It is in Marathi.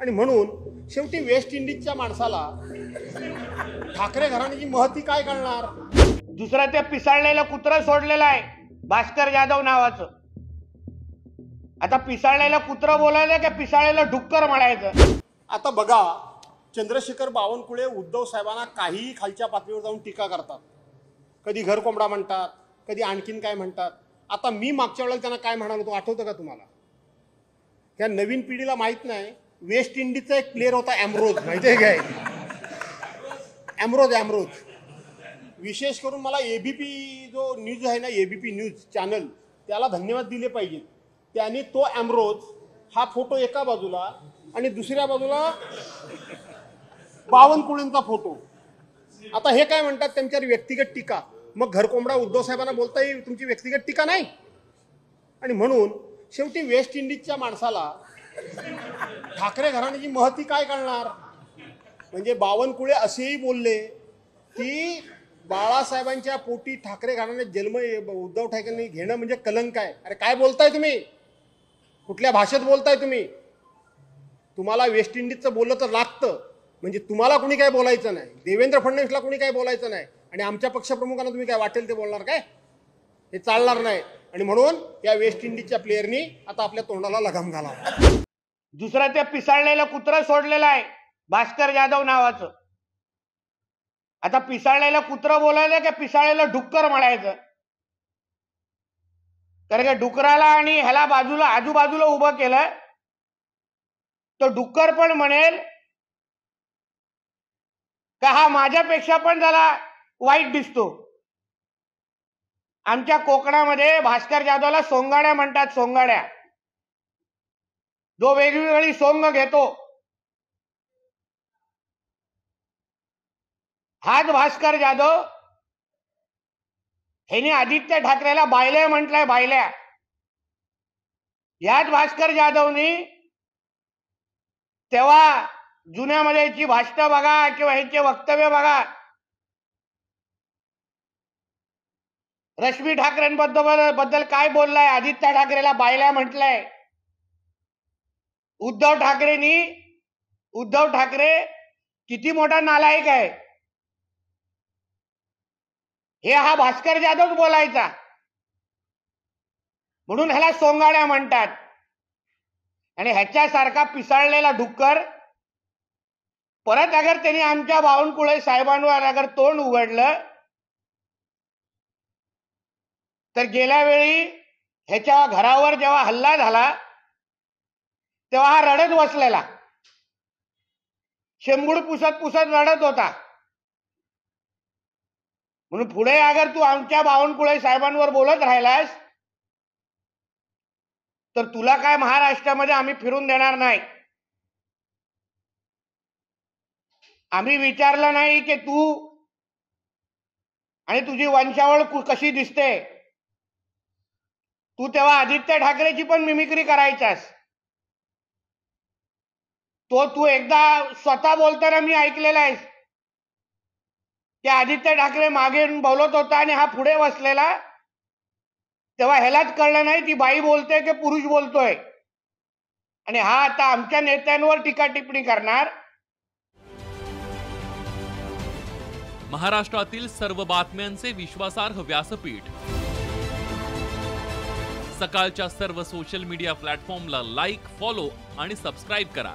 आणि म्हणून शेवटी वेस्ट इंडिजच्या माणसाला ठाकरे घराण्याची महती काय कळणार दुसरा त्या पिसाळलेला कुत्रा सोडलेला आहे भास्कर जाधव नावाचं आता पिसाळलेला कुत्रा बोलायला का पिसाळलेला ढुक्कर म्हणायचं आता बघा चंद्रशेखर बावनकुळे उद्धव साहेबांना काहीही खालच्या पातळीवर जाऊन टीका करतात कधी घर कोंबडा म्हणतात कधी आणखीन काय म्हणतात आता मी मागच्या वेळेला त्यांना काय म्हणाल होतो आठवतं का तुम्हाला ह्या नवीन पिढीला माहीत नाही वेस्ट इंडिजचा एक प्लेअर होता ॲमरोज माहिती आहे काय ॲमरोज ॲमरोज विशेष करून मला ए बी पी जो न्यूज आहे ना A B P news channel त्याला धन्यवाद दिले पाहिजेत त्याने तो ॲमरोज हा फोटो एका बाजूला आणि दुसऱ्या बाजूला बावनकुळेंचा फोटो आता हे काय म्हणतात त्यांच्यावर व्यक्तिगत टीका मग घरकोंबडा उद्धव साहेबांना बोलता तुमची व्यक्तिगत टीका नाही आणि म्हणून शेवटी वेस्ट इंडिजच्या माणसाला ठाकरे घराण्याची महती काय करणार म्हणजे बावनकुळे असेही बोलले की बाळासाहेबांच्या पोटी ठाकरे घराण्यात जन्म उद्धव ठाकरेंनी घेणं म्हणजे कलंक आहे अरे काय बोलताय तुम्ही कुठल्या भाषेत बोलताय तुम्ही तुम्हाला वेस्ट इंडिजचं बोललं तर लागतं म्हणजे तुम्हाला कुणी काय बोलायचं नाही देवेंद्र फडणवीसला कुणी काय बोलायचं नाही आणि आमच्या पक्षप्रमुखांना तुम्ही काय वाटेल ते बोलणार काय हे चालणार नाही आणि म्हणून या वेस्ट इंडिजच्या प्लेयरनी आता आपल्या तोंडाला लगाम घाला दुसरा ते पिसाळलेलं कुत्रा सोडलेला आहे भास्कर जाधव नावाचं आता पिसाळलेलं कुत्रा बोलायचं का पिसाळलेलं डुक्कर म्हणायचं कारण का डुकराला आणि ह्याला बाजूला आजूबाजूला उभं केलं तो डुक्कर पण म्हणेल का हा माझ्यापेक्षा पण त्याला वाईट दिसतो आमच्या कोकणामध्ये भास्कर जाधवला सोंगाड्या म्हणतात सोंगाड्या जो वेगवेगळी सोंग घेतो हाच भास्कर जाधव हेने आदित्य ठाकरेला बायल्या म्हटलंय बायल्या याच भास्कर जाधवनी तेव्हा जुन्यामध्ये याची भाष्ट बघा किंवा ह्याचे वक्तव्य बघा रश्मी ठाकरेंबद्दल बद्दल काय बोललाय आदित्य ठाकरेला बायल्या म्हटलंय उद्धव ठाकरेंनी उद्धव ठाकरे किती मोठा नालायक आहे हे हा भास्कर जाधव बोलायचा म्हणून ह्याला सोंगाड्या म्हणतात आणि ह्याच्यासारखा पिसाळलेला ढुक्कर परत अगर त्यांनी आमच्या बावनकुळे साहेबांवर अगर तोंड उघडलं तर गेल्या वेळी ह्याच्या घरावर जेव्हा हल्ला झाला तेव्हा हा रडत बसलेला शेंबूड पुसत पुसत रडत होता म्हणून पुढे अगर तू आमच्या बावनकुळे साहेबांवर बोलत राहिलास तर तुला काय महाराष्ट्रामध्ये आम्ही फिरून देणार नाही आम्ही विचारलं नाही की तू आणि तुझी वंशावळ कशी दिसते तू तेव्हा आदित्य ठाकरेची पण मिमिक्री करायचास तो तू एकदा स्वतः बोलताना मी ऐकलेला आहेस की आदित्य ठाकरे मागे बोलत होता आणि हा पुढे बसलेला तेव्हा ह्यालाच कळलं नाही ती बाई बोलते की पुरुष बोलतोय आणि हा आता आमच्या नेत्यांवर टीका टिप्पणी करणार महाराष्ट्रातील सर्व बातम्यांचे विश्वासार्ह व्यासपीठ सकाळच्या सर्व सोशल मीडिया प्लॅटफॉर्मला लाईक फॉलो आणि सबस्क्राईब करा